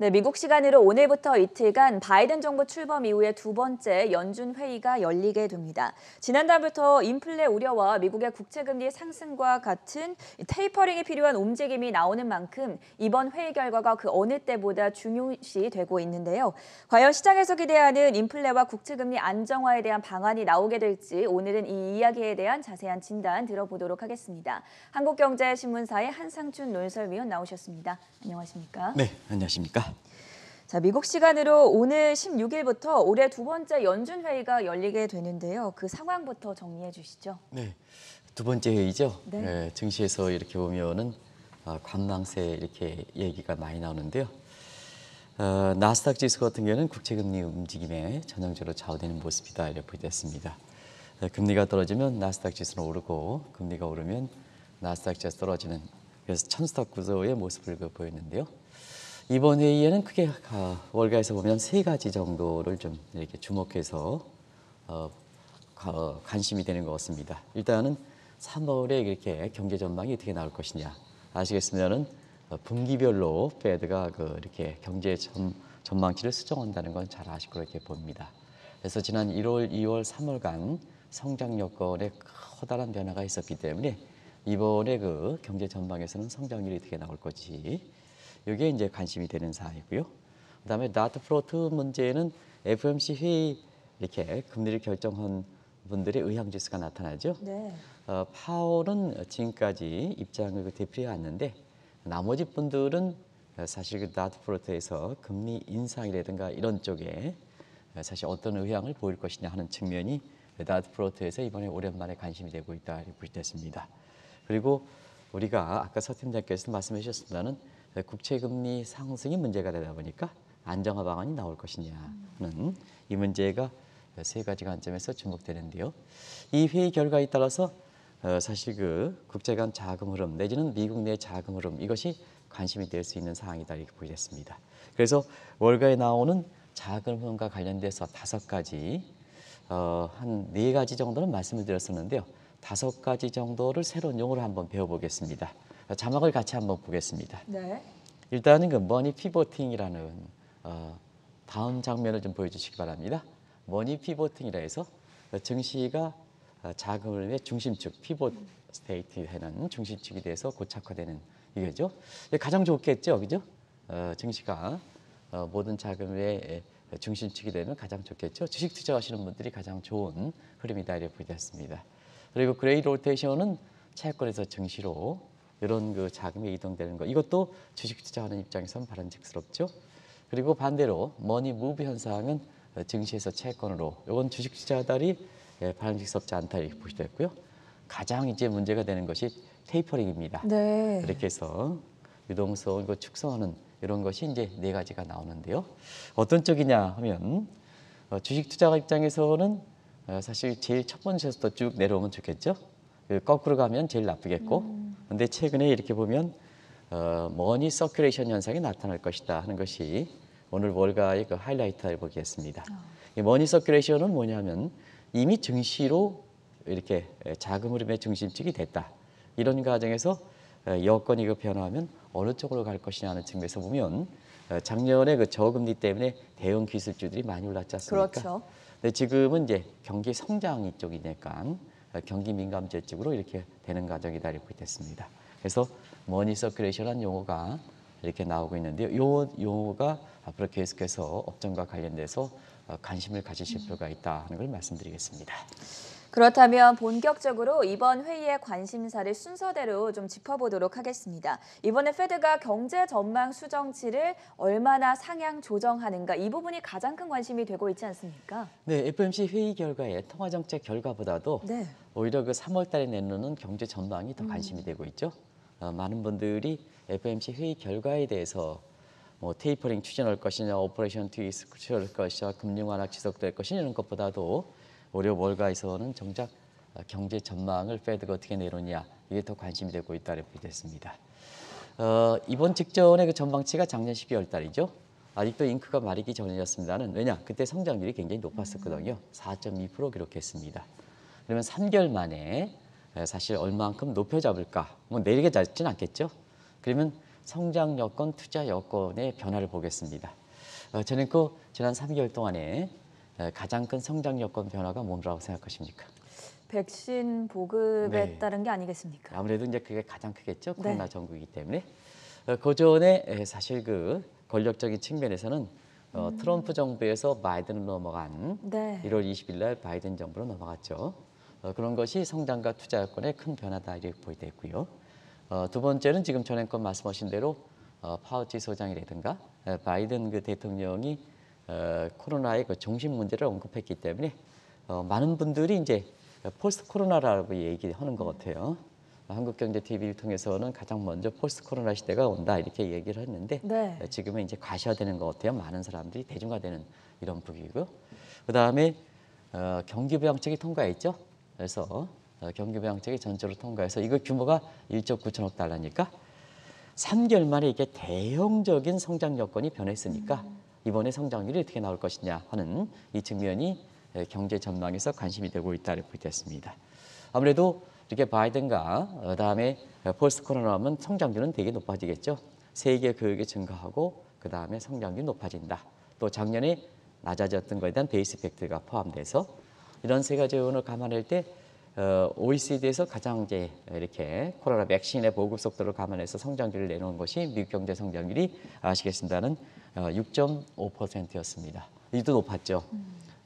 네, 미국 시간으로 오늘부터 이틀간 바이든 정부 출범 이후에 두 번째 연준 회의가 열리게 됩니다. 지난달부터 인플레 우려와 미국의 국채금리 상승과 같은 테이퍼링이 필요한 움직임이 나오는 만큼 이번 회의 결과가 그 어느 때보다 중요시되고 있는데요. 과연 시장에서 기대하는 인플레와 국채금리 안정화에 대한 방안이 나오게 될지 오늘은 이 이야기에 대한 자세한 진단 들어보도록 하겠습니다. 한국경제신문사의 한상춘 논설위원 나오셨습니다. 안녕하십니까? 네, 안녕하십니까? 자, 미국 시간으로 오늘 16일부터 올해 두 번째 연준 회의가 열리게 되는데요. 그 상황부터 정리해 주시죠. 네. 두 번째 회의죠. 네. 네 증시에서 이렇게 보면은 아, 관망세 이렇게 얘기가 많이 나오는데요. 어, 나스닥 지수 같은 경우는 국채금리 움직임에 전형적으로 좌우되는 모습이다 이렇게 됐습니다. 네, 금리가 떨어지면 나스닥 지수는 오르고 금리가 오르면 나스닥 지수 떨어지는 그래서 천스닥 구조의 모습을 그 보였는데요. 이번 회의에는 크게 아, 월가에서 보면 세 가지 정도를 좀 이렇게 주목해서 어, 어, 관심이 되는 것 같습니다. 일단은 3월에 이렇게 경제 전망이 어떻게 나올 것이냐 아시겠으면은 어, 분기별로 페드가 그 이렇게 경제 전, 전망치를 수정한다는 건 잘 아실 거로 이렇게 봅니다. 그래서 지난 1월, 2월, 3월간 성장 여건에 커다란 변화가 있었기 때문에 이번에 그 경제 전망에서는 성장률이 어떻게 나올 거지 여기에 이제 관심이 되는 사항이고요. 그다음에 나트 플로트 문제는 FMC 회의 이렇게 금리를 결정한 분들의 의향지수가 나타나죠. 네. 어, 파월은 지금까지 입장을 대표해왔는데 그 나머지 분들은 사실 그 나트 플로트에서 금리 인상이라든가 이런 쪽에 사실 어떤 의향을 보일 것이냐 하는 측면이 나트 플로트에서 이번에 오랜만에 관심이 되고 있다 이렇게 보시됐습니다. 그리고 우리가 아까 서 팀장께서 말씀해 주셨습니다는 네, 국채금리 상승이 문제가 되다 보니까 안정화 방안이 나올 것이냐는 이 문제가 세 가지 관점에서 주목되는데요. 이 회의 결과에 따라서 어, 사실 그 국제 간 자금 흐름 내지는 미국 내 자금 흐름 이것이 관심이 될 수 있는 사항이다 이렇게 보이겠습니다. 그래서 월가에 나오는 자금 흐름과 관련돼서 다섯 가지 어, 한네 가지 정도는 말씀을 드렸었는데요. 다섯 가지 정도를 새로운 용어로 한번 배워보겠습니다. 자막을 같이 한번 보겠습니다. 네. 일단은 그 머니 피보팅이라는 어, 다음 장면을 좀 보여주시기 바랍니다. 머니 피보팅이라 해서 증시가 어, 자금의 중심축, 피봇 스테이트 되는 중심축이 돼서 고착화되는 이거죠. 예, 가장 좋겠죠, 그죠? 어, 증시가 어, 모든 자금의 예, 중심축이 되면 가장 좋겠죠. 주식 투자하시는 분들이 가장 좋은 흐름이다 이렇게 보겠습니다. 그리고 그레이 로테이션은 채권에서 증시로 이런 그 자금이 이동되는 거 이것도 주식 투자하는 입장에선 바람직스럽죠. 그리고 반대로 머니 무브 현상은 증시에서 채권으로 이건 주식 투자하다리 예, 바람직스럽지 않다 이렇게 보시도 했고요. 가장 이제 문제가 되는 것이 테이퍼링입니다. 네. 이렇게 해서 유동성 이거 축소하는 이런 것이 이제 네 가지가 나오는데요. 어떤 쪽이냐 하면 어, 주식 투자가 입장에서는 어, 사실 제일 첫번째에서부쭉 내려오면 좋겠죠. 그 거꾸로 가면 제일 나쁘겠고 음. 근데 최근에 이렇게 보면 어, 머니 서큘레이션 현상이 나타날 것이다 하는 것이 오늘 월가의 그 하이라이트를 보겠습니다. 어. 이 머니 서큘레이션은 뭐냐면 이미 증시로 이렇게 자금 흐름의 중심축이 됐다. 이런 과정에서 어, 여건이 그 변화하면 어느 쪽으로 갈 것이냐 하는 측면에서 보면 어, 작년에 그 저금리 때문에 대형 기술주들이 많이 올랐지 않습니까? 그렇죠. 근데 지금은 이제 경기 성장이 쪽이니까 경기 민감제 쪽으로 이렇게 되는 과정이다 이렇게 됐습니다. 그래서 머니 서큘레이션한 용어가 이렇게 나오고 있는데요. 요 용어가 앞으로 계속해서 업종과 관련돼서 관심을 가지실 필요가 있다 하는 걸 말씀드리겠습니다. 그렇다면 본격적으로 이번 회의의 관심사를 순서대로 좀 짚어보도록 하겠습니다. 이번에 페드가 경제 전망 수정치를 얼마나 상향 조정하는가 이 부분이 가장 큰 관심이 되고 있지 않습니까? 네, FOMC 회의 결과에 통화 정책 결과보다도 네. 오히려 그 3월 달에 내놓는 경제 전망이 더 음. 관심이 음. 되고 있죠. 어, 많은 분들이 FOMC 회의 결과에 대해서 뭐 테이퍼링 추진할 것이냐, 오퍼레이션 트위스 추진할 것이냐, 금융 완화 지속될 것이냐 이런 것보다도 올해 월가에서는 정작 어, 경제 전망을 페드가 어떻게 내놓냐 이게 더 관심이 되고 있다고 보겠습니다. 어, 이번 직전의 그 전망치가 작년 12월 달이죠. 아직도 잉크가 마르기 전이었습니다는 왜냐 그때 성장률이 굉장히 높았었거든요. 4.2% 기록했습니다. 그러면 3개월 만에 사실 얼만큼 높여 잡을까? 뭐 내리게 잡진 않겠죠. 그러면 성장 여건, 투자 여건의 변화를 보겠습니다. 어, 저는 그 지난 3개월 동안에 가장 큰 성장 여건 변화가 뭔라고 생각하십니까? 백신 보급에 네. 따른 게 아니겠습니까? 아무래도 이제 그게 가장 크겠죠. 네. 코로나 네. 전국이기 때문에. 어, 그 전에 사실 그 권력적인 측면에서는 어, 음. 트럼프 정부에서 바이든으로 넘어간 네. 1월 20일 날 바이든 정부로 넘어갔죠. 어, 그런 것이 성장과 투자 여건의 큰 변화다 이렇게 보이됐고요. 어, 두 번째는 지금 전행권 말씀하신 대로 파우치 소장이라든가 바이든 그 대통령이 어, 코로나의 그 정신 문제를 언급했기 때문에 어, 많은 분들이 이제 포스트 코로나라고 얘기하는 것 같아요. 한국경제TV를 통해서는 가장 먼저 포스트 코로나 시대가 온다 이렇게 얘기를 했는데 네. 어, 지금은 이제 과시화되는 것 같아요. 많은 사람들이 대중화되는 이런 부기고 그다음에 어, 경기부양책이 통과했죠. 그래서 어, 경기부양책이 전체로 통과해서 이거 규모가 1조 9천억 달러니까 3개월 만에 이게 대형적인 성장 여건이 변했으니까 음. 이번에 성장률이 어떻게 나올 것이냐 하는 이 측면이 경제 전망에서 관심이 되고 있다 이보게 됐습니다. 아무래도 이렇게 바이든과 그다음에 어, 어, 포스트 코로나 하면 성장률은 되게 높아지겠죠. 세계 교육이 증가하고 그다음에 성장률이 높아진다. 또 작년에 낮아졌던 것에 대한 베이스 팩트가 포함돼서 이런 세 가지 요인을 감안할 때 OECD에서 어, 가장 이제 이렇게 코로나 백신의 보급 속도를 감안해서 성장률을 내놓은 것이 미국 경제 성장률이 아시겠습니다는 6.5%였습니다. 어, 이도 높았죠.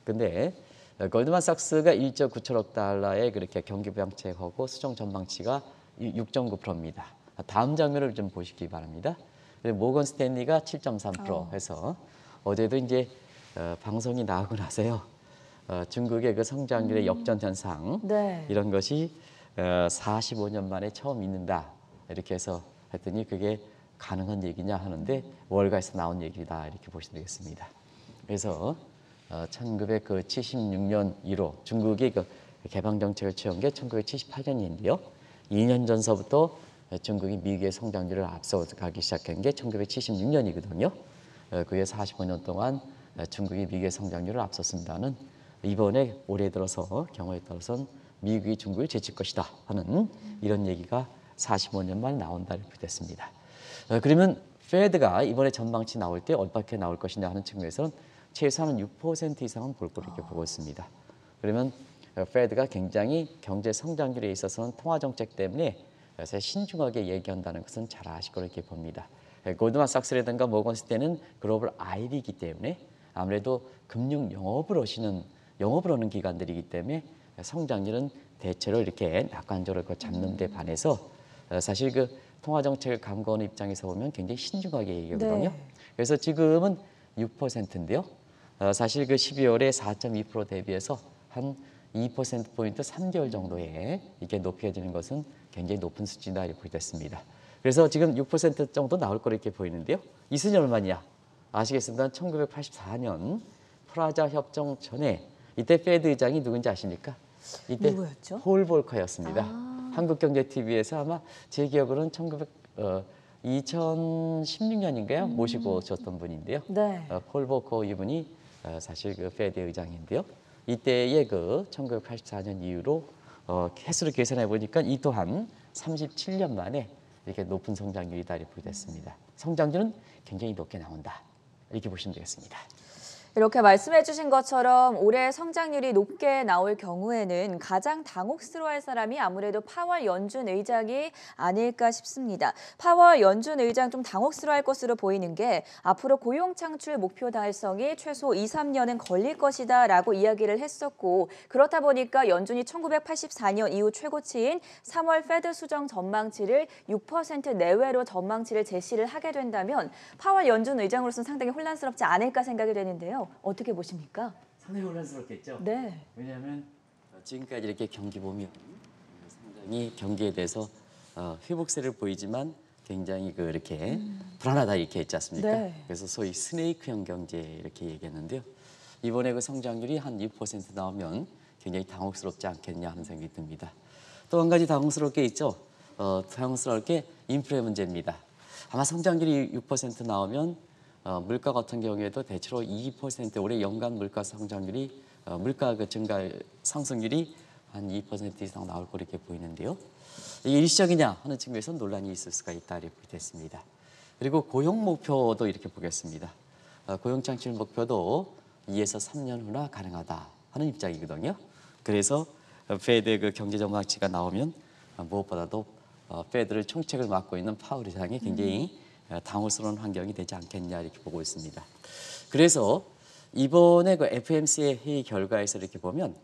그런데 어, 골드만삭스가 1.9천억 달러에 그렇게 경기 부양책하고 수정 전망치가 6.9%입니다. 다음 장면을 좀 보시기 바랍니다. 모건 스탠리가 7.3% 아. 해서 어제도 이제 어, 방송이 나오고 나서요. 중국의 그 성장률의 음. 역전 현상 네. 이런 것이 45년 만에 처음 있는다 이렇게 해서 했더니 그게 가능한 얘기냐 하는데 월가에서 나온 얘기다 이렇게 보시면 되겠습니다. 그래서 1976년 어, 그 1호 중국이 그 개방 정책을 채운 게 1978년인데요. 2년 전서부터 중국이 미국의 성장률을 앞서가기 시작한 게 1976년이거든요. 어, 그에 45년 동안 중국이 미국의 성장률을 앞섰습니다는 이번에 올해 들어서 경우에 따라서는 미국이 중국을 제칠 것이다 하는 이런 얘기가 45년 만에 나온다 이렇게 됐습니다. 어, 그러면 페드가 이번에 전망치 나올 때 어떻게 나올 것이냐 하는 측면에서는 최소한 6% 이상은 볼 거로 이렇게 보고 있습니다. 그러면 페드가 어, 굉장히 경제 성장률에 있어서는 통화 정책 때문에 요새 어, 신중하게 얘기한다는 것은 잘 아실 거로 이렇게 봅니다. 골드만삭스라든가 예, 모건스테는 글로벌 IB이기 때문에 아무래도 금융 영업을 하시는 영업을 하는 기관들이기 때문에 성장률은 대체로 이렇게 낙관적으로 잡는 데 반해서 사실 그 통화정책을 감구하는 입장에서 보면 굉장히 신중하게 얘기하거든요. 네. 그래서 지금은 6%인데요. 어, 사실 그 12월에 4.2% 대비해서 한 2%포인트 3개월 정도에 이게 렇 높여지는 것은 굉장히 높은 수준이다 이렇게 됐습니다. 그래서 지금 6% 정도 나올 거 이렇게 보이는데요. 이 수준이 얼마냐? 아시겠습니다. 1984년 프라자 협정 전에 이때 페드 의장이 누군지 아십니까? 이때 누구였죠? 홀볼커였습니다. 아. 한국경제TV에서 아마 제 기억으로는 1900, 어, 2016년인가요? 음. 모시고 오셨던 분인데요. 네. 어, 폴 보코 이분이 어, 사실 그 페드 의장인데요. 이때의 그 1984년 이후로 어, 횟수를 계산해 보니까 이 또한 37년 만에 이렇게 높은 성장률이 달입됐습니다. 성장률은 굉장히 높게 나온다. 이렇게 보시면 되겠습니다. 이렇게 말씀해 주신 것처럼 올해 성장률이 높게 나올 경우에는 가장 당혹스러워할 사람이 아무래도 파월 연준 의장이 아닐까 싶습니다. 파월 연준 의장 좀 당혹스러워할 것으로 보이는 게 앞으로 고용 창출 목표 달성이 최소 2, 3년은 걸릴 것이다 라고 이야기를 했었고 그렇다 보니까 연준이 1984년 이후 최고치인 3월 페드 수정 전망치를 6% 내외로 전망치를 제시를 하게 된다면 파월 연준 의장으로서는 상당히 혼란스럽지 않을까 생각이 되는데요. 어떻게 보십니까? 상당히 혼란스럽겠죠. 네. 왜냐하면 어, 지금까지 이렇게 경기 보면 상당히 경기에 대해서 회복세를 어, 보이지만 굉장히 그 이렇게 음. 불안하다 이렇게 했지 않습니까? 네. 그래서 소위 스네이크형 경제 이렇게 얘기했는데요. 이번에 그 성장률이 한 6% 나오면 굉장히 당혹스럽지 않겠냐 하는 생각이 듭니다. 또 한 가지 당혹스러게 있죠. 어, 당혹스러게 인플레 문제입니다. 아마 성장률이 6% 나오면 어, 물가 같은 경우에도 대체로 2% 올해 연간 물가 성장률이 어, 물가 그 증가 상승률이 한 2% 이상 나올 거 이렇게 보이는데요. 이게 일시적이냐 하는 측면에서 논란이 있을 수가 있다 이렇게 됐습니다. 그리고 고용 목표도 이렇게 보겠습니다. 어, 고용 창출 목표도 2에서 3년 후나 가능하다 하는 입장이거든요. 그래서 페드 그 경제 전망치가 나오면 무엇보다도 페드를 총책을 맡고 있는 파월 의장이 굉장히 음. 어, 당혹스러운 환경이 되지 않겠냐 이렇게 보고 있습니다. 그래서 이번에 그 FMC의 회의 결과에서 이렇게 보면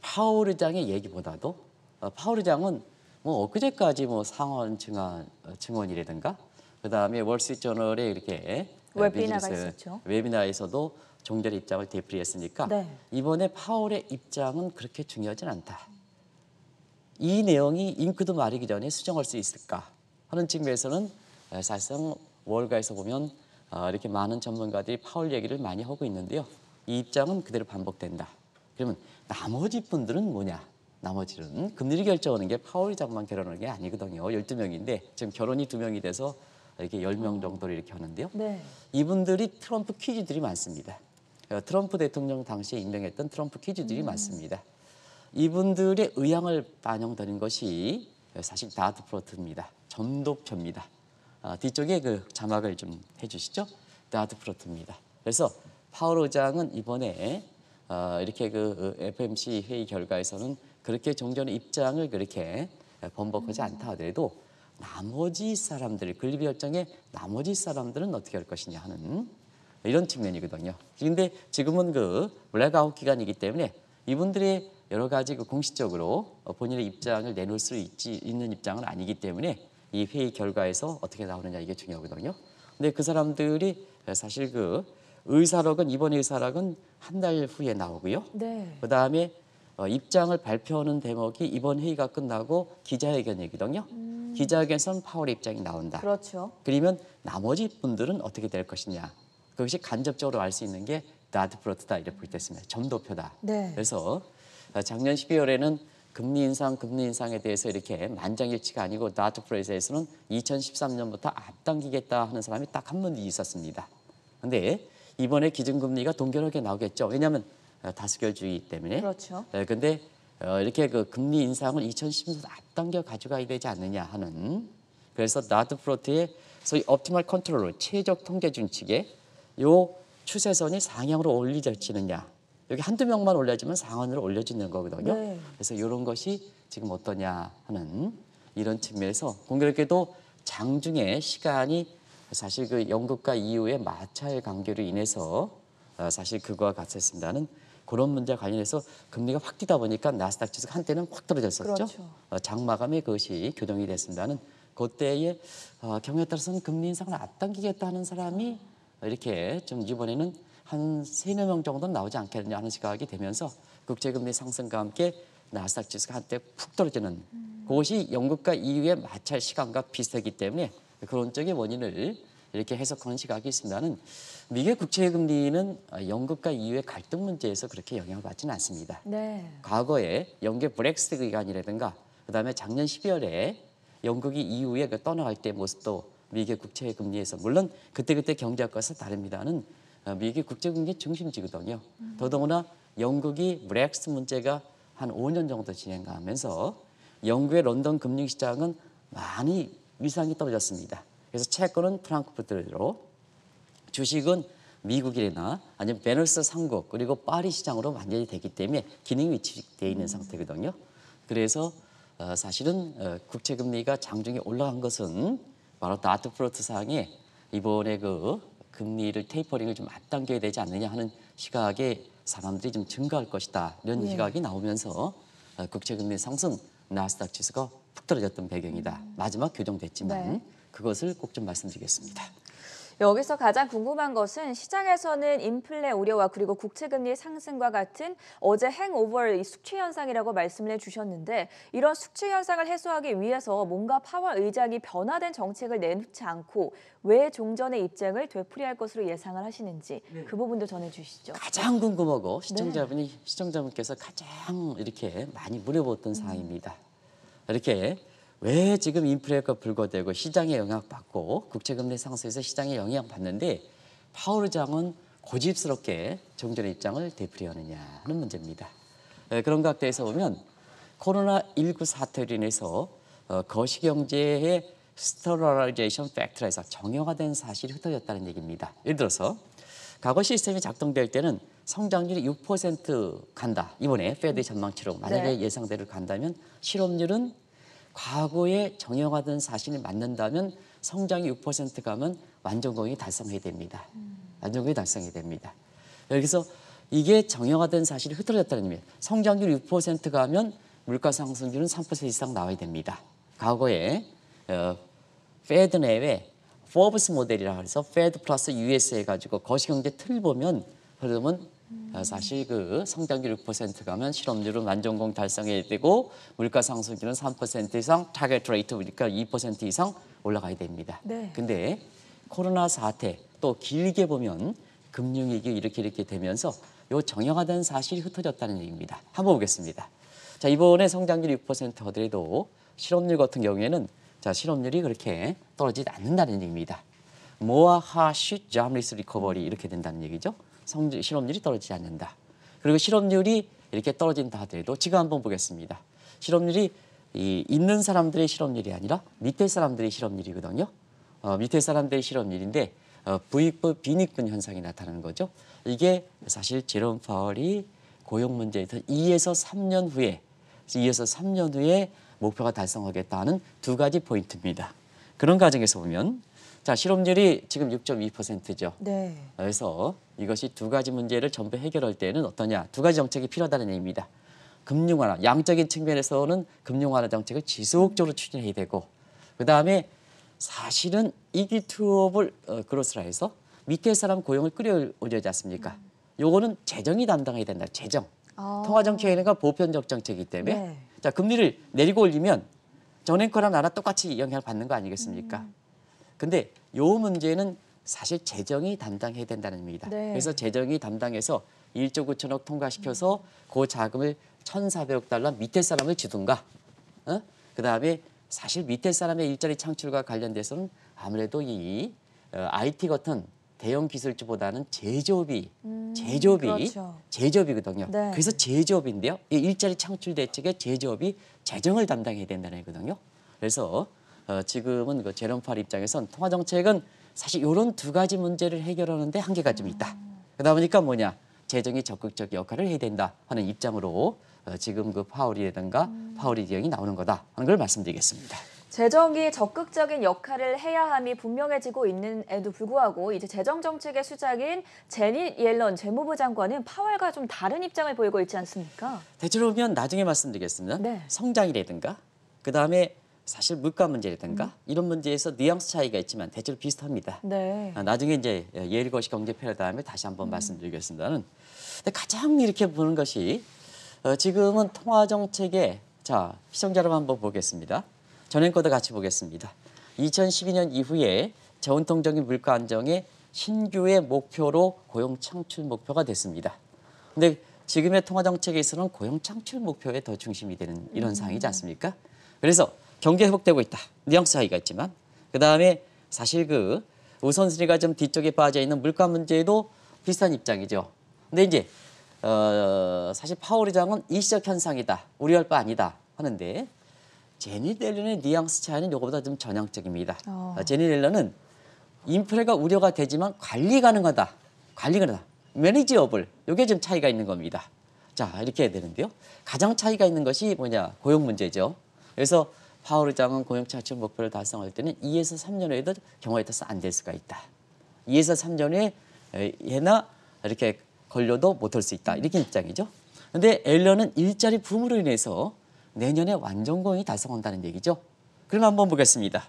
파월 의장의 얘기보다도 어, 파월 의장은 뭐 엊그제까지 뭐 상원 증언 어, 증언이라든가 그다음에 월스트리트저널에 이렇게 웨비나가 있었비나에서도종결 입장을 대풀이했으니까 네. 이번에 파월의 입장은 그렇게 중요하진 않다. 이 내용이 잉크도 마르기 전에 수정할 수 있을까 하는 측면에서는 사실상 월가에서 보면 아, 이렇게 많은 전문가들이 파울 얘기를 많이 하고 있는데요. 이 입장은 그대로 반복된다. 그러면 나머지 분들은 뭐냐? 나머지는 금리를 결정하는 게파울이 장만 결혼하는 게 아니거든요. 1 2 명인데 지금 결혼이 2명이 돼서 이렇게 1 0명 정도로 이렇게 하는데요. 네. 이분들이 트럼프 퀴즈들이 많습니다. 어, 트럼프 대통령 당시에 임명했던 트럼프 퀴즈들이 음. 많습니다. 이분들의 의향을 반영되는 것이 사실 다드프로트입니다. 전도표입니다. 아, 뒤쪽에 그 자막을 좀 해주시죠. 나드프로트입니다. 그래서 파월 의장은 이번에 어, 이렇게 그 FMC 어, 회의 결과에서는 그렇게 종전의 입장을 그렇게 어, 번복하지 않다 하더라도 나머지 사람들, 건립 결정에 나머지 사람들은 어떻게 할 것이냐 하는 이런 측면이거든요. 그런데 지금은 그 블랙아웃 기간이기 때문에 이분들의 여러 가지 그 공식적으로 본인의 입장을 내놓을 수 있지, 있는 입장은 아니기 때문에 이 회의 결과에서 어떻게 나오느냐 이게 중요하거든요. 근데 그 사람들이 사실 그 의사록은 이번 의사록은 한 달 후에 나오고요. 네. 그 다음에 어, 입장을 발표하는 대목이 이번 회의가 끝나고 기자회견이거든요. 음. 기자회견에서는 파월의 입장이 나온다. 그렇죠. 그러면 나머지 분들은 어떻게 될 것이냐. 그것이 간접적으로 알 수 있는 게나트플로트다 이렇게 볼 때 있습니다. 점도표다. 네. 그래서 어, 작년 12월에는 금리 인상, 금리 인상에 대해서 이렇게 만장일치가 아니고 나토프레이스에서는 2013년부터 앞당기겠다 하는 사람이 딱한 분이 있었습니다. 근데 이번에 기준금리가 동결하게 나오겠죠. 왜냐하면 어, 다수결주의 기 때문에. 그렇죠. 어, 근데 어, 이렇게 그 금리 인상을 2010년부터 앞당겨 가져가야 되지 않느냐 하는 그래서 나트프로트의 소위 옵티멀 컨트롤, 최적 통계 준칙에 요 추세선이 상향으로 올리질지느냐 여기 한두 명만 올려주면 상한으로 올려주는 거거든요. 네. 그래서 이런 것이 지금 어떠냐 하는 이런 측면에서 공교롭게도 장중에 시간이 사실 그 연극과 이후의 마찰 관계로 인해서 어, 사실 그거와 같았습니다는 그런 문제 관련해서 금리가 확 뛰다 보니까 나스닥 지수 한때는 확 떨어졌었죠. 그렇죠. 어, 장마감에 그것이 교정이 됐습니다는 그때의 어, 경우에 따라서는 금리 인상을 앞당기겠다는 사람이 이렇게 좀 이번에는 한 세 네 명 정도는 나오지 않겠느냐 하는 시각이 되면서 국제금리 상승과 함께 나스닥 지수가 한때 푹 떨어지는 음. 그것이 영국과 EU의 마찰 시간과 비슷하기 때문에 그런 쪽의 원인을 이렇게 해석하는 시각이 있습니다는 미국의 국채금리는 영국과 EU의 갈등 문제에서 그렇게 영향을 받지는 않습니다. 네. 과거에 영국의 브렉스 기간이라든가 그다음에 작년 12월에 영국이 EU에 그 떠나갈 때 모습도 미국의 국채 금리에서 물론 그때그때 경제학과에서 다릅니다는 어, 미국의 국제국의 중심지거든요. 음. 더더구나 영국이 브렉스 문제가 한 5년 정도 진행하면서 영국의 런던 금융시장은 많이 위상이 떨어졌습니다. 그래서 채권은 프랑크푸르트로 주식은 미국이나 아니면 베너스 상국 그리고 파리 시장으로 완전히 되기 때문에 기능이 위치되어 있는 음. 상태거든요. 그래서 어, 사실은 어, 국채금리가 장중에 올라간 것은 바로 다트프로트 상의 이번에 그 금리를 테이퍼링을 좀 앞당겨야 되지 않느냐 하는 시각에 사람들이 좀 증가할 것이다 이런 예. 시각이 나오면서 어, 국채금리 상승 나스닥 지수가 푹 떨어졌던 배경이다. 음. 마지막 교정됐지만 네. 그것을 꼭 좀 말씀드리겠습니다. 여기서 가장 궁금한 것은 시장에서는 인플레 우려와 그리고 국채금리 상승과 같은 어제 행오버 숙취 현상이라고 말씀을 해주셨는데 이런 숙취 현상을 해소하기 위해서 뭔가 파월 의장이 변화된 정책을 내놓지 않고 왜 종전의 입장을 되풀이할 것으로 예상을 하시는지 네. 그 부분도 전해주시죠. 가장 궁금하고 네. 시청자분이 네. 시청자분께서 가장 이렇게 많이 물어보던 음. 사항입니다. 이렇게 왜 지금 인플레가 불거되고 시장에 영향받고 국채금리 상승에서 시장에 영향받는데 파월 의장은 고집스럽게 정전의 입장을 되풀이하느냐 하는 문제입니다. 예, 그런 각도에서 보면 코로나19 사태로 인해서 어, 거시경제의 스터럴라이제이션 팩트라에서 정형화된 사실이 흩어졌다는 얘기입니다. 예를 들어서 과거 시스템이 작동될 때는 성장률이 6% 간다. 이번에 페드 전망치로 만약에 네. 예상대로 간다면 실업률은 과거에 정형화된 사실이 맞는다면 성장이 6% 가면 완전공이 달성해야 됩니다. 완전공이 달성해야 됩니다. 여기서 이게 정형화된 사실이 흐트러졌다는 의미. 성장률 6% 가면 물가 상승률은 3% 이상 나와야 됩니다. 과거에 어, 페드 내외 포브스 모델이라고 해서 페드 플러스 US 해가지고 거시경제 틀 보면 그러면 아, 사실 그 성장률 6% 가면 실업률은 완전공 달성해야 되고 물가 상승률은 3% 이상 타겟 레이트 보니까 2% 이상 올라가야 됩니다. 네. 근데 코로나 사태 또 길게 보면 금융위기 이렇게 이렇게 되면서 요 정형화된 사실이 흩어졌다는 얘기입니다. 한번 보겠습니다. 자 이번에 성장률 6% 하더라도 실업률 같은 경우에는 자 실업률이 그렇게 떨어지지 않는다는 얘기입니다. 모아 하시 자블리스 리커버리 이렇게 된다는 얘기죠. 성질, 실업률이 떨어지지 않는다. 그리고 실업률이 이렇게 떨어진다 하더라도 지금 한번 보겠습니다. 실업률이 이 있는 사람들의 실업률이 아니라 밑에 사람들의 실업률이거든요. 어, 밑에 사람들의 실업률인데 어, 부익부 빈익분 현상이 나타나는 거죠. 이게 사실 제롬 파월이 고용 문제에서 2에서 3년 후에 2에서 3년 후에 목표가 달성하겠다는 두 가지 포인트입니다. 그런 과정에서 보면 자 실업률이 지금 6.2%죠. 네. 그래서 이것이 두 가지 문제를 전부 해결할 때는 어떠냐. 두 가지 정책이 필요하다는 얘기입니다. 금융 완화, 양적인 측면에서는 금융 완화 정책을 지속적으로 추진해야 되고 그다음에 사실은 이기 투업을 어, 그로스라 해서 밑에 사람 고용을 끌어올려지 않습니까? 음. 요거는 재정이 담당해야 된다. 재정. 아. 통화정책이니까 보편적 정책이기 때문에 네. 자 금리를 내리고 올리면 전행권랑 나라 똑같이 영향을 받는 거 아니겠습니까? 음. 근데 요 문제는 사실 재정이 담당해야 된다는 겁니다. 네. 그래서 재정이 담당해서 1조 9천억 통과시켜서 그 자금을 1,400억 달러 밑에 사람을 주든가 어? 그다음에 사실 밑에 사람의 일자리 창출과 관련돼서는 아무래도 이 어, IT 같은 대형 기술주보다는 제조업이 음, 제조업이 그렇죠. 제조업이거든요. 네. 그래서 제조업인데요. 이 일자리 창출 대책에 제조업이 재정을 담당해야 된다는 거거든요. 그래서 어, 지금은 그재련팔 입장에선 통화 정책은 사실 이런 두 가지 문제를 해결하는데 한계가 좀 있다. 그러다 보니까 뭐냐 재정이 적극적 역할을 해야 된다 하는 입장으로 어, 지금 그 파월이라든가 음. 파월이 기형이 나오는 거다 하는 걸 말씀드리겠습니다. 재정이 적극적인 역할을 해야 함이 분명해지고 있는에도 불구하고 이제 재정 정책의 수장인 제니 옐런 재무부 장관은 파월과 좀 다른 입장을 보이고 있지 않습니까? 대체로 보면 나중에 말씀드리겠습니다. 네. 성장이라든가 그다음에 사실 물가 문제라든가 음. 이런 문제에서 뉘앙스 차이가 있지만 대체로 비슷합니다. 네. 아, 나중에 이제 예일 거시 경제 패러다임에 다시 한번 음. 말씀드리겠습니다는. 근데 가장 이렇게 보는 것이 어, 지금은 통화 정책에 자 시청자 여러분 한번 보겠습니다. 전행 거도 같이 보겠습니다. 2012년 이후에 저통적인 물가 안정이 신규의 목표로 고용 창출 목표가 됐습니다. 근데 지금의 통화 정책에서는 고용 창출 목표에 더 중심이 되는 이런 음. 상황이지 않습니까? 그래서 경기 회복되고 있다. 뉘앙스 차이가 있지만 그다음에 사실 그 우선순위가 좀 뒤쪽에 빠져 있는 물가 문제도 비슷한 입장이죠. 근데 이제 어, 사실 파월 의장은 일시적 현상이다. 우려할 바 아니다 하는데 제니 델런의 뉘앙스 차이는 요거보다 좀 전향적입니다. 어. 아, 제니 델런은 인플레가 우려가 되지만 관리 가능하다. 관리 가능하다. 매니지업을 요게 좀 차이가 있는 겁니다. 자 이렇게 해야 되는데요. 가장 차이가 있는 것이 뭐냐 고용 문제죠. 그래서 파월 의장은 공영착취 목표를 달성할 때는 2에서 3년에도 후 경우에 따라서 안 될 수가 있다. 2에서 3년에 후 해나 이렇게 걸려도 못 할 수 있다. 이렇게 입장이죠. 그런데 엘런은 일자리 붐으로 인해서 내년에 완전 공이 달성한다는 얘기죠. 그럼 한번 보겠습니다.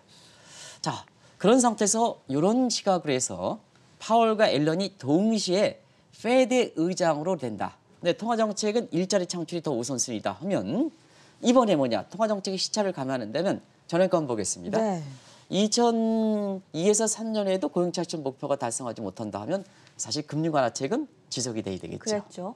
자, 그런 상태에서 이런 시각으로 해서 파월과 앨런이 동시에 페드 의장으로 된다. 근데 통화정책은 일자리 창출이 더 우선순위다 하면 이번에 뭐냐 통화정책의 시차를 감안한다면 전액권 보겠습니다. 네. 2002에서 3년에도 고용착취 목표가 달성하지 못한다 하면 사실 금융 완화책은 지속이 돼야 되겠죠. 그랬죠.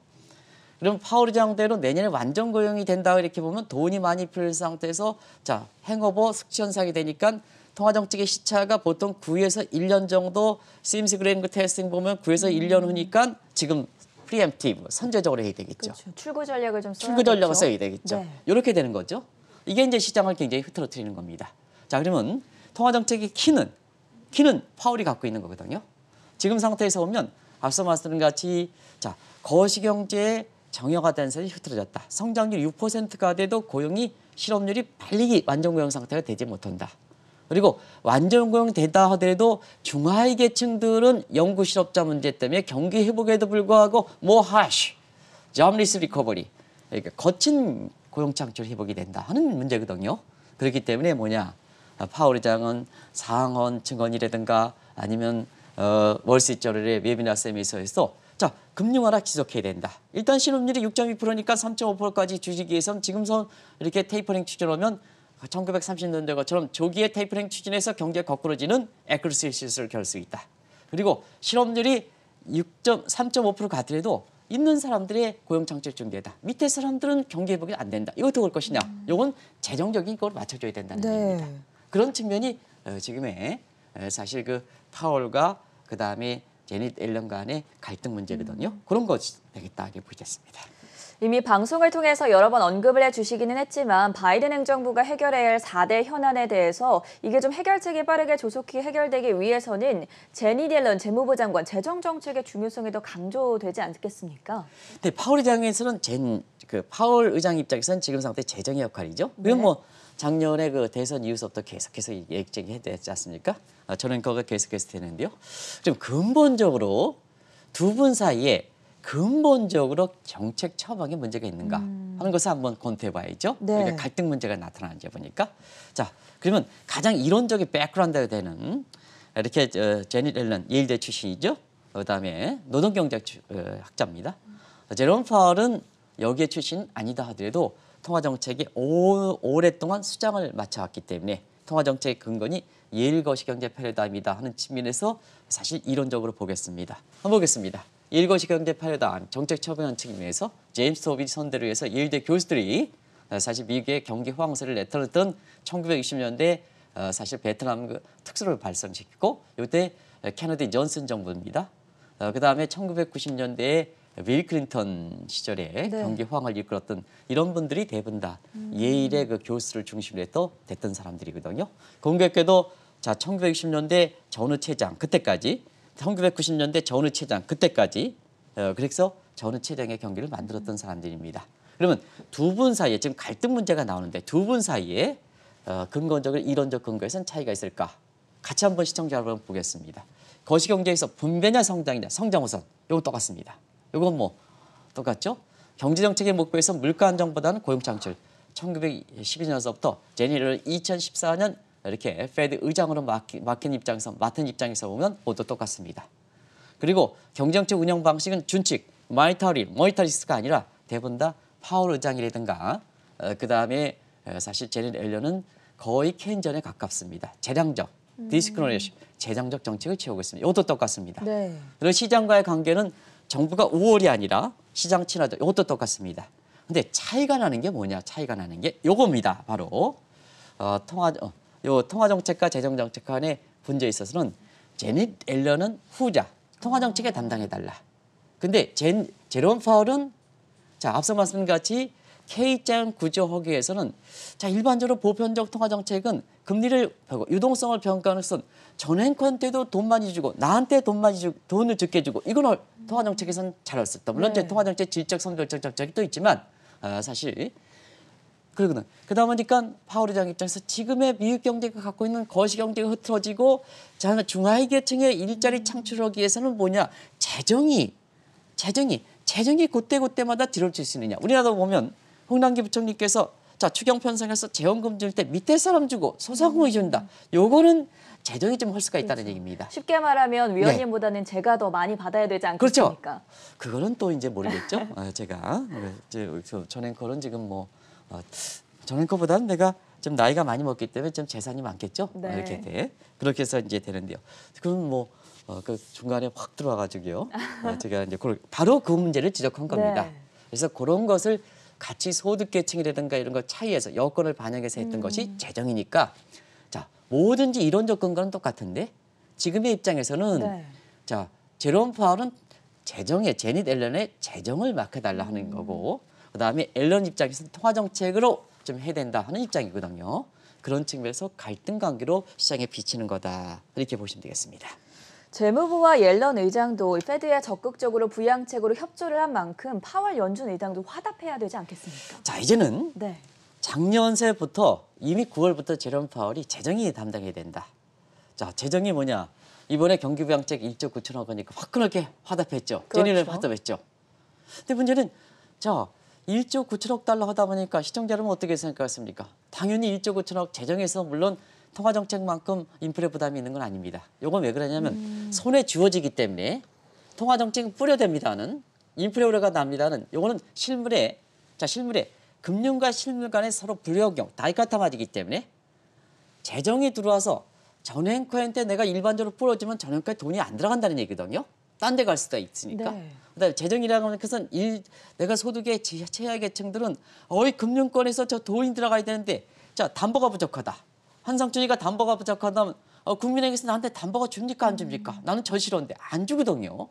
그럼 파월 의장대로 내년에 완전 고용이 된다 이렇게 보면 돈이 많이 풀릴 상태에서 자 행오버 숙취 현상이 되니까 통화정책의 시차가 보통 9에서 1년 정도 CMC 그랜그 테스팅 보면 9에서 음. 1년 후니까 지금 프리엠티브 뭐 선제적으로 해야 되겠죠. 그렇죠. 출구 전략을 좀 써야 출구 전략을 써야 되겠죠. 네. 이렇게 되는 거죠. 이게 이제 시장을 굉장히 흐트러뜨리는 겁니다. 자 그러면 통화 정책의 키는 키는 파울이 갖고 있는 거거든요. 지금 상태에서 보면 앞서 말씀 드린 같이 자 거시경제의 정형화된 선이 흐트러졌다. 성장률 6%가 돼도 고용이 실업률이 빨리 완전 고용 상태가 되지 못한다. 그리고 완전고용되다 하더라도 중하위 계층들은 연구 실업자 문제 때문에 경기 회복에도 불구하고 모하시, 점리스 리커버리, 그러니까 거친 고용 창출 회복이 된다 하는 문제거든요. 그렇기 때문에 뭐냐 파월 의장은 상헌 증언이라든가 아니면 어, 월스저널의 웨비나 세미서에서 자 금리 완화 지속해야 된다. 일단 실업률이 6.2%니까 3.5%까지 주식위해선 지금 선 이렇게 테이퍼링 추진하면 1930년대 것처럼 조기에 테이프링 추진해서 경제 거꾸로 지는 에크스의실수를결수 있다. 그리고 실업률이 6.3.5%가더라도 있는 사람들의 고용 창출 중대다. 밑에 사람들은 경기 회복이 안 된다. 이것도 그럴 것이냐. 이건 음. 재정적인 걸 맞춰줘야 된다는 네. 얘기입니다. 그런 측면이 어, 지금의 어, 사실 그 파월과 그다음에 제니 앨런 간의 갈등 문제거든요. 음. 그런 것이 되겠다 이렇게 보겠습니다. 이미 방송을 통해서 여러 번 언급을 해주시기는 했지만 바이든 행정부가 해결해야 할 4대 현안에 대해서 이게 좀 해결책이 빠르게 조속히 해결되기 위해서는 제니 딜런 재무부 장관 재정정책의 중요성이 더 강조되지 않겠습니까? 네, 파월 의장에서는 젠, 그 파월 의장 입장에서는 지금 상태 재정의 역할이죠. 네. 그럼 뭐 작년에 그 대선 이후서부터 계속해서 얘기쟁이 지 않습니까? 아, 저는 그거 계속해서 되는데요. 좀 근본적으로 두 분 사이에 근본적으로 정책 처방에 문제가 있는가 음. 하는 것을 한번 검토해봐야죠. 네. 그러니까 갈등 문제가 나타나는지 보니까 자 그러면 가장 이론적인 백그라운드가 되는 이렇게 어, 제니 앨런 예일대 출신이죠. 그다음에 노동경제학자입니다. 어, 음. 제롬 파월은 여기에 출신 아니다 하더라도 통화정책에 오랫동안 오 수장을 맡아왔기 때문에 통화정책의 근거니 예일 거시경제 패러다임이다 하는 측면에서 사실 이론적으로 보겠습니다. 한번 보겠습니다. 일거시경제 파라다임 정책 처분한 측면에서 제임스 호빈 선대를위 해서 일대 교수들이 어, 사실 미국의 경기 호황세를 내털었던 1960년대 어, 사실 베트남 그 특수를 발생시키고 이때 캐나디 존슨 정부입니다. 어, 그다음에 1990년대에 윌 클린턴 시절에 네. 경기 호황을 이끌었던 이런 분들이 대부분 다 음. 예일의 그 교수를 중심으로 해서 됐던 사람들이거든요. 공격롭도자 1960년대 전우 체장 그때까지 1990년대 전우 최장 그때까지 어, 그래서 전우 최장의 경기를 만들었던 사람들입니다. 그러면 두 분 사이에 지금 갈등 문제가 나오는데 두 분 사이에 어, 근거적을 이론적 근거에선 차이가 있을까? 같이 한번 시청자 여러분 보겠습니다. 거시경제에서 분배냐 성장이냐 성장우선 이거 똑같습니다. 이건 뭐 똑같죠? 경제정책의 목표에서 물가 안정보다는 고용 창출 1912년서부터 제니럴 2014년 이렇게 페드 의장으로 맡긴, 맡긴 입장에서 맡은 입장에서 보면 모두 똑같습니다. 그리고 경쟁적 운영 방식은 준칙, 마이터리, 모니터리스트가 아니라 대부분 다 파월 의장이라든가 어, 그다음에 어, 사실 제린 앨런은 거의 케인전에 가깝습니다. 재량적, 음. 디스크로네이션, 재정적 정책을 채우고 있습니다. 이것도 똑같습니다. 네. 그리고 시장과의 관계는 정부가 우월이 아니라 시장 친화적, 이것도 똑같습니다. 근데 차이가 나는 게 뭐냐, 차이가 나는 게 요겁니다. 바로 어, 통화, 어, 요 통화정책과 재정정책 간의 분쟁에 있어서는 제닛 앨런은 후자 통화정책에 담당해달라. 근데 젠, 제롬 파월은 자 앞서 말씀 같이 K장 구조 허기에서는 자 일반적으로 보편적 통화정책은 금리를 하고 유동성을 평가하는 것은 전행권 때도 돈 많이 주고 나한테 돈 많이 주 돈을 적게 주고 이건 통화정책에서는 잘 없었다. 물론 네. 통화정책 질적 선별적 정책이 또 있지만 어, 사실 그러거든. 그다 보니까 파울의 장 입장에서 지금의 미국 경제가 갖고 있는 거시 경제가 흐트러지고 자는 중하위 계층의 일자리 음. 창출하기 위해서는 뭐냐 재정이 재정이 재정이 그때 그때마다 들어올수 있느냐. 우리나라도 보면 홍남기 부총리께서 자 추경 편성해서 재원금 줄 때 밑에 사람 주고 소상공인 준다. 음. 요거는 재정이 좀 할수가 있다는 그렇죠. 얘기입니다. 쉽게 말하면 네. 위원님보다는 네. 제가 더 많이 받아야 되지 않겠습니까? 그렇죠. 그거는 또 이제 모르겠죠. 아, 제가 네, 이제 전 앵커는 지금 뭐. 어, 저는 그보다는 내가 좀 나이가 많이 먹기 때문에 좀 재산이 많겠죠. 어, 네. 이렇게 돼. 그렇게 해서 이제 되는데요. 그럼 뭐 어, 그 중간에 확 들어와가지고요. 어, 제가 이제 그, 걸 바로 그 문제를 지적한 겁니다. 네. 그래서 그런 것을 같이 소득계층이라든가 이런 걸 차이에서 여건을 반영해서 했던 음. 것이 재정이니까 자 뭐든지 이론 조건과는 똑같은데 지금의 입장에서는 네. 자 제롬 파월은 재정의 제니 앨런의 재정을 막아달라 하는 음. 거고 그다음에 앨런 입장에서 통화 정책으로 좀 해야 된다 하는 입장이거든요. 그런 측면에서 갈등 관계로 시장에 비치는 거다 이렇게 보시면 되겠습니다. 재무부와 옐런 의장도 페드에 적극적으로 부양책으로 협조를 한 만큼 파월 연준 의장도 화답해야 되지 않겠습니까? 자 이제는 네. 작년새부터 이미 9월부터 제롬 파월이 재정이 담당해야 된다. 자 재정이 뭐냐? 이번에 경기 부양책 1조 9천억 원이니까 화끈하게 화답했죠. 그렇죠. 제리를 화답했죠. 근데 문제는 자 1조 9천억 달러 하다 보니까 시청자 여러분 어떻게 생각하십니까? 당연히 1조 9천억 재정에서 물론 통화정책만큼 인플레 부담이 있는 건 아닙니다. 이건 왜 그러냐면 음. 손에 쥐어지기 때문에 통화정책은 뿌려댑니다는 인플레 우려가 납니다는 이거는 실물에 자 실물에 금융과 실물 간의 서로 불여경 다이카타 맞지기 때문에 재정이 들어와서 전행코인때 내가 일반적으로 뿌려주면 전행코에 돈이 안 들어간다는 얘기거든요. 딴 데 갈 수도 있으니까. 네. 그다음에 재정이라고 하는 것은 일, 내가 소득의 최하계층들은 어이 금융권에서 저 돈이 들어가야 되는데 자 담보가 부족하다. 한상준이가 담보가 부족하다면 어, 국민에게서 나한테 담보가 줍니까 안 줍니까? 음. 나는 절실한데 안 주거든요.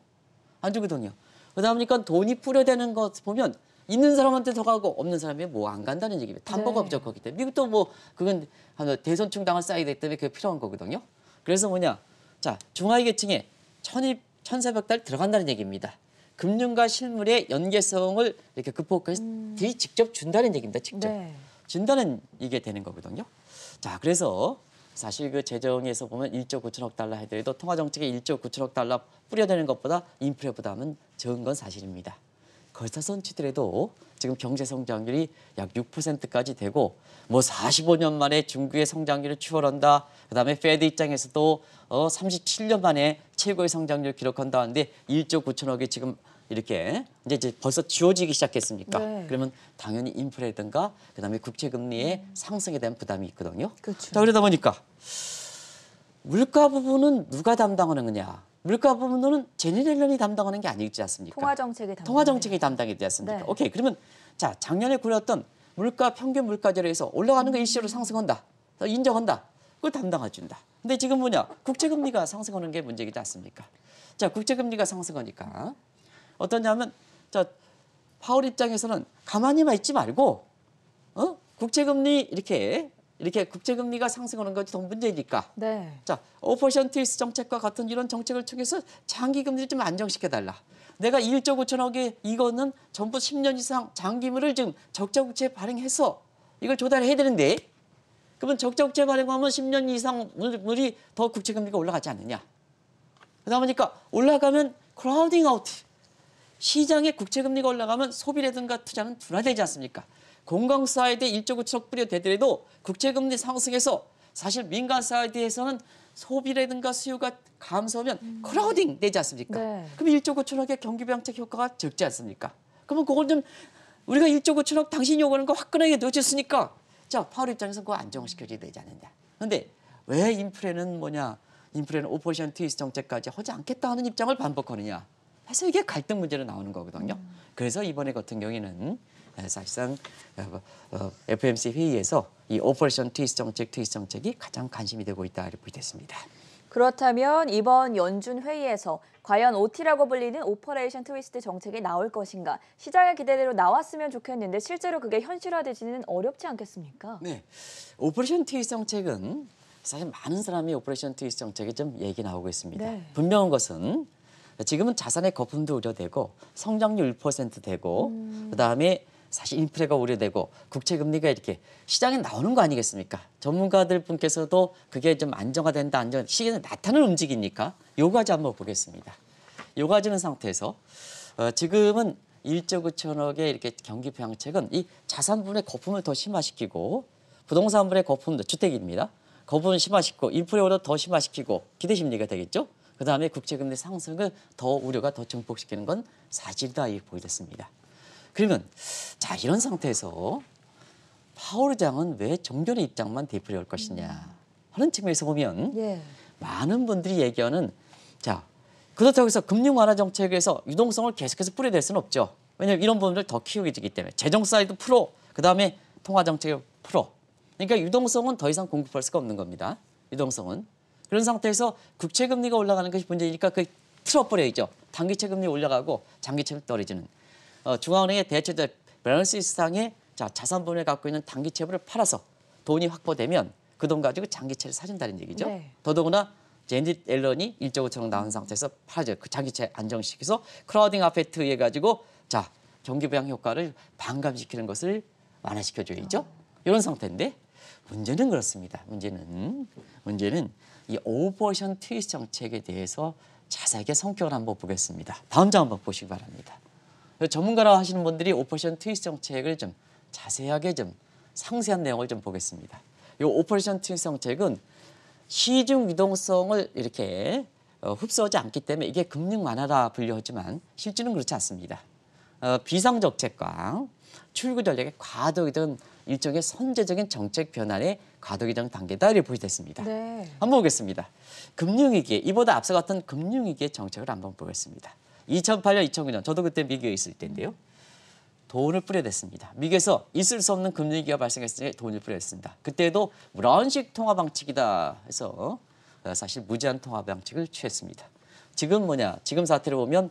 안 주거든요. 그러다 보니까 돈이 뿌려되는것 보면 있는 사람한테 더 가고 없는 사람이 뭐 안 간다는 얘기입니다. 담보가 네. 부족하기 때문에 미국도 뭐 그건 대선충 당을 쌓이기 때문에 그게 필요한 거거든요. 그래서 뭐냐 자 중하위 계층에 천입 천사백 달 들어간다는 얘기입니다. 금융과 실물의 연계성을 이렇게 극복해서 음. 직접 준다는 얘기입니다. 직접 네. 준다는 이게 되는 거거든요. 자 그래서 사실 그 재정에서 보면 1조 9천억 달러 해더라도 통화정책에 1조 9천억 달러 뿌려대는 것보다 인프레 부담은 적은 건 사실입니다. 걸사선 치더라도 지금 경제 성장률이 약 6%까지 되고 뭐 45년 만에 중국의 성장률을 추월한다. 그다음에 페드 입장에서도 어 37년 만에 최고의 성장률 기록한다 는데 1조 9천억이 지금 이렇게 이제 벌써 지워지기 시작했습니까? 네. 그러면 당연히 인플레든가 그다음에 국채 금리의 상승에 대한 부담이 있거든요. 그렇죠. 자 그러다 보니까 물가 부분은 누가 담당하는 거냐? 물가 부분은 제니 렐런이 담당하는 게 아니지 않습니까? 통화 정책이 담당. 통화 정책이 담당이 되지 않습니까? 네. 오케이 그러면 자 작년에 굴렸던 물가 평균 물가제로해서 올라가는 게 일시로 상승한다, 인정한다, 그걸 담당해 준다. 근데 지금 뭐냐 국채 금리가 상승하는 게 문제이지 않습니까? 자 국채 금리가 상승하니까 어떠냐면 자파울 입장에서는 가만히만 있지 말고 어? 국채금리 이렇게 이렇게 국채금리가 상승하는 것이 돈 문제니까. 네. 자, 오퍼션트리스 정책과 같은 이런 정책을 통해서 장기금리를 좀 안정시켜달라. 내가 1조 5천억에 이거는 전부 10년 이상 장기물을 지금 적자국채 발행해서 이걸 조달해야 되는데 그러면 적자국채 발행하면 10년 이상 물이 더 국채금리가 올라가지 않느냐. 그러다 보니까 올라가면 크라우딩 아웃. 시장의 국채금리가 올라가면 소비라든가 투자는 둔화되지 않습니까? 공공사회대 이1 9억뿌려대더라도 국채금리 상승에서 사실 민간사이드에서는 소비라든가 수요가 감소하면 음. 크라우딩 되지 않습니까? 네. 그럼 1.9천억의 경기병책 효과가 적지 않습니까? 그러면 그걸 좀 우리가 1.9천억 당신이 요구하는 거 화끈하게 넣어줬으니까 자 파월 입장에서 그거 안정시켜줘야 되지 않느냐. 그런데 왜 인플레는 뭐냐. 인플레는 오퍼레이 트위스 정책까지 하지 않겠다 하는 입장을 반복하느냐. 해서 이게 갈등 문제로 나오는 거거든요. 음. 그래서 이번에 같은 경우에는 사실상 FMC 어, 어, 회의에서 이 오퍼레이션 트위스 정책, 트위스 정책이 가장 관심이 되고 있다 이렇게 됐습니다. 그렇다면 이번 연준 회의에서 과연 OT라고 불리는 오퍼레이션 트위스트 정책이 나올 것인가 시장의 기대대로 나왔으면 좋겠는데 실제로 그게 현실화되지는 어렵지 않겠습니까? 네, 오퍼레이션 트위스 정책은 사실 많은 사람이 오퍼레이션 트위스 정책에 좀 얘기 나오고 있습니다. 네. 분명한 것은 지금은 자산의 거품도 우려되고 성장률 1% 되고 음. 그다음에 사실 인플레가 우려되고 국채 금리가 이렇게 시장에 나오는 거 아니겠습니까? 전문가들 분께서도 그게 좀 안정화된다 안정 시기는 나타나는 움직이니까 요 가지 한번 보겠습니다. 요 가지는 상태에서 어, 지금은 1조 9천억의 이렇게 경기 평양책은 이 자산분의 거품을 더 심화시키고 부동산분의 거품도 주택입니다. 거품을 심화시키고 인플레 오더 더 심화시키고 기대 심리가 되겠죠? 그다음에 국제금리 상승을 더 우려가 더 증폭시키는 건 사실이다 이렇게 보여졌습니다. 그러면 자 이런 상태에서 파월 장은 왜 정전의 입장만 대표할 음. 것이냐 하는 측면에서 보면 예. 많은 분들이 얘기하는 자 그렇다고 해서 금융 완화 정책에서 유동성을 계속해서 뿌려댈 수는 없죠. 왜냐하면 이런 부분들 더 키우게 되기 때문에 재정 사이드 풀어 그다음에 통화 정책을 풀어 그러니까 유동성은 더 이상 공급할 수가 없는 겁니다. 유동성은 그런 상태에서 국채 금리가 올라가는 것이 문제니까 그 틀어버려 있죠. 단기채 금리 올라가고 장기채 떨어지는. 어, 중앙은행의 대체적 밸런스 이상의 자, 자산 분을 갖고 있는 단기채를 팔아서 돈이 확보되면 그 돈 가지고 장기채를 사준다는 얘기죠. 네. 더더구나 제닛 앨런이 1조 5천억 나온 상태에서 팔아줘요. 그 장기채 안정시켜서 크라우딩 아페트에 가지고 자 경기 부양 효과를 반감시키는 것을 완화시켜줘야죠. 아. 이런 상태인데 문제는 그렇습니다. 문제는 문제는 이 오버션 트윗 정책에 대해서 자세하게 성격을 한번 보겠습니다. 다음 장 한번 보시기 바랍니다. 전문가라 하시는 분들이 오퍼션 트윗 정책을 좀 자세하게 좀 상세한 내용을 좀 보겠습니다. 이 오퍼션 트윗 정책은 시중 유동성을 이렇게 어, 흡수하지 않기 때문에 이게 금융 완화라 분류하지만 실제는 그렇지 않습니다. 어, 비상 정책과 출구 전략의 과도이든 일종의 선제적인 정책 변화의 과도기적 단계다 이렇게 보시됐습니다 네. 한번 보겠습니다. 금융위기 이보다 앞서 갔던 금융위기의 정책을 한번 보겠습니다. 2008년, 2009년 저도 그때 미국에 있을 때인데요. 돈을 뿌려댔습니다. 미국에서 있을 수 없는 금융위기가 발생했을 때 돈을 뿌려댔습니다. 그때도 무한식 통화 방책이다 해서 어, 사실 무제한 통화 방책을 취했습니다. 지금 뭐냐, 지금 사태를 보면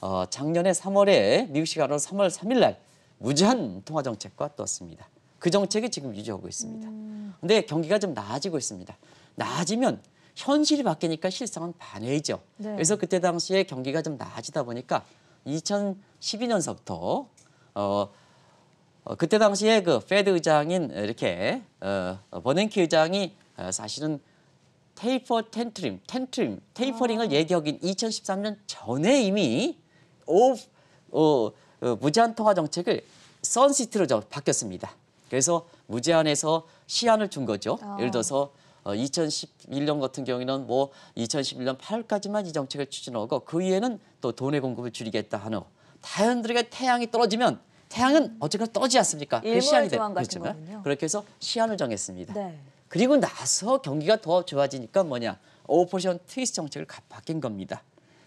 어, 작년에 3월에 미국 시간으로 3월 3일 날 무제한 통화 정책과 떴습니다. 그 정책이 지금 유지하고 있습니다. 음. 근데 경기가 좀 나아지고 있습니다. 나아지면 현실이 바뀌니까 실상은 반해이죠. 네. 그래서 그때 당시에 경기가 좀 나아지다 보니까 2012년서부터 어, 어 그때 당시에 그 페드 의장인 이렇게 어, 어, 버냉키 의장이 어, 사실은 테이퍼 텐트림, 텐트림, 테이퍼링을 아. 예기하긴 2013년 전에 이미 오, 어, 어, 무제한 통화 정책을 선시트로 바뀌었습니다. 그래서 무제한에서 시한을 준 거죠. 아. 예를 들어서 어, 2011년 같은 경우에는 뭐 2011년 8월까지만 이 정책을 추진하고 그 이후에는 또 돈의 공급을 줄이겠다 하는 자연들에게 태양이 떨어지면 태양은 어쨌거나 떨지지 않습니까? 그 시한이 됐지만 그렇게 해서 시한을 정했습니다. 네. 그리고 나서 경기가 더 좋아지니까 뭐냐 오퍼레이션 트위스 정책을 바뀐 겁니다.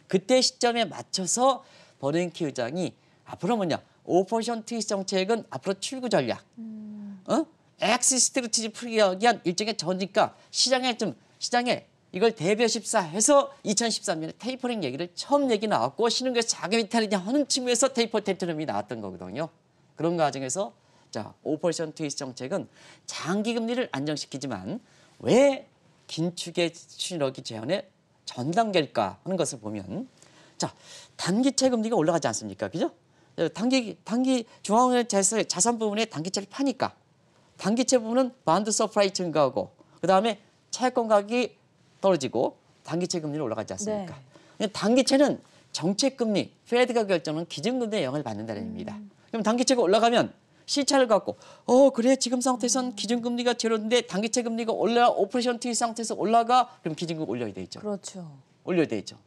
그때 시점에 맞춰서 버냉키 의장이 앞으로 뭐냐 오퍼레이션 트위스 정책은 앞으로 출구 전략. 음. 어? 엑시스트리티지 프리하기 위한 일종의 전이니까 시장에 좀 시장에 이걸 대비십사 해서 2013년에 테이퍼링 얘기를 처음 얘기 나왔고 신흥교에서 자기 비탈리티 하는 측면에서 테이퍼 테이터럼이 나왔던 거거든요. 그런 과정에서 자, 오퍼5% 트위스 정책은 장기 금리를 안정시키지만 왜 긴축의 추진력이 제한에전 단계일까 하는 것을 보면 자, 단기채 금리가 올라가지 않습니까? 그죠? 단기 단기 중앙은행 자산 부분에 단기채를 파니까 단기채 부분은 반드 서프라이 증가하고 그다음에 채권 가격이 떨어지고 단기채 금리는 올라가지 않습니까? 네. 단기채는 정책 금리, 페드가 결정하는 기준금리에 영향을 받는다는 겁니다. 음. 그럼 단기채가 올라가면 시차를 갖고 어 그래 지금 상태에선 음. 기준금리가 제로인데 단기채 금리가 올라 오퍼레이션 티 상태에서 올라가 그럼 기준금리 올려야 되죠. 그렇죠. 올려야 되죠.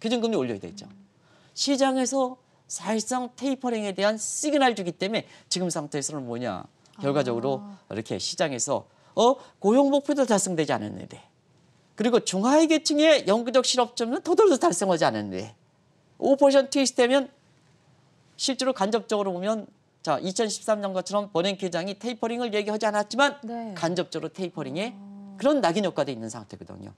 기준금리 올려야 되죠. 음. 시장에서 사실상 테이퍼링에 대한 시그널 주기 때문에 지금 상태에서는 뭐냐 결과적으로 아. 이렇게 시장에서 어 고용 목표도 달성되지 않았는데 그리고 중하위 계층의 영구적 실업점은 더더도 달성하지 않았는데 5% 트위스트면 실제로 간접적으로 보면 자2 0 1 3년것처럼 버냉키 장이 테이퍼링을 얘기하지 않았지만 네. 간접적으로 테이퍼링에 아. 그런 낙인 효과도 있는 상태거든요.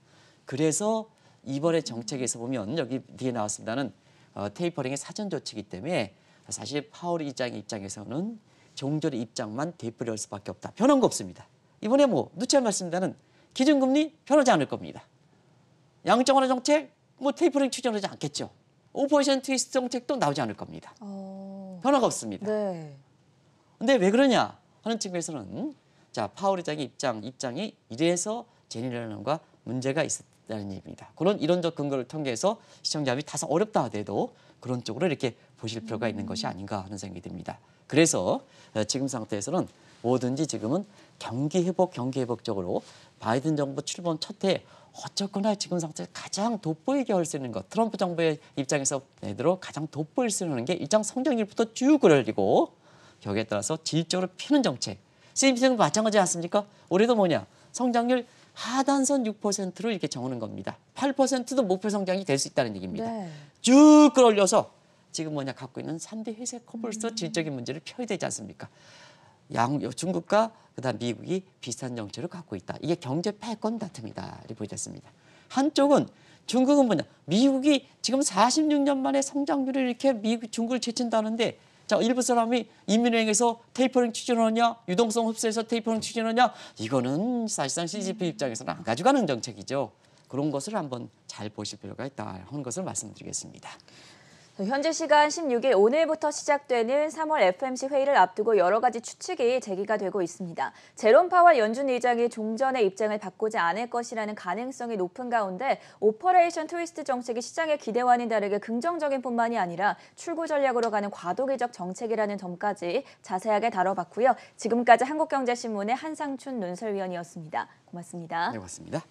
그래서 이번에 정책에서 보면 여기 뒤에 나왔습니다는 어, 테이퍼링의 사전 조치이기 때문에 사실 파월 입장 입장에서는 종전의 입장만 되풀이할 수밖에 없다. 변한 거 없습니다. 이번에 뭐 누차 말씀드는 기준금리 변하지 않을 겁니다. 양적 완화 정책 뭐 테이퍼링 추진하지 않겠죠. 5% 트위스트 정책도 나오지 않을 겁니다. 어... 변화가 없습니다. 네. 근데 왜 그러냐 하는 측면에서는 자 파월 의장의 입장 입장이 이래서 제니라는과 문제가 있었다는 얘기입니다. 그런 이론적 근거를 통해서 시청자비 다소 어렵다 하더라도 그런 쪽으로 이렇게 보실 필요가 음... 있는 것이 아닌가 하는 생각이 듭니다. 그래서 어, 지금 상태에서는 뭐든지 지금은 경기 회복, 경기 회복적으로 바이든 정부 출범 첫해 어쨌거나 지금 상태에 가장 돋보이게 할 수 있는 것 트럼프 정부의 입장에서 들어 가장 돋보일 수 있는 게 일정 성장률부터 쭉 그려지고 격에 따라서 질적으로 피는 정책 CNBC는 마찬가지 않습니까? 올해도 뭐냐 성장률 하단선 6%로 이렇게 정하는 겁니다. 8%도 목표 성장이 될 수 있다는 얘기입니다. 네. 쭉 끌어올려서 지금 뭐냐 갖고 있는 산대 회색 코뿔소 질적인 문제를 표현되지 않습니까? 양 중국과 그다음 미국이 비슷한 정체를 갖고 있다. 이게 경제 패권 다툼이다. 이렇게 보여졌습니다. 한쪽은 중국은 뭐냐? 미국이 지금 46년 만에 성장률을 이렇게 미국 중국을 제친다는데 자 일부 사람이 인민은행에서 테이퍼링 추진하느냐 유동성 흡수해서 테이퍼링 추진하느냐 이거는 사실상 CGP 음. 입장에서는 안 가져가는 정책이죠. 그런 것을 한번 잘 보실 필요가 있다 하는 것을 말씀드리겠습니다. 현재 시간 16일 오늘부터 시작되는 3월 FMC 회의를 앞두고 여러 가지 추측이 제기가 되고 있습니다. 제롬 파월 연준 의장이 종전의 입장을 바꾸지 않을 것이라는 가능성이 높은 가운데 오퍼레이션 트위스트 정책이 시장의 기대와는 다르게 긍정적인 뿐만이 아니라 출구 전략으로 가는 과도기적 정책이라는 점까지 자세하게 다뤄봤고요. 지금까지 한국경제신문의 한상춘 논설위원이었습니다. 고맙습니다. 네, 고맙습니다.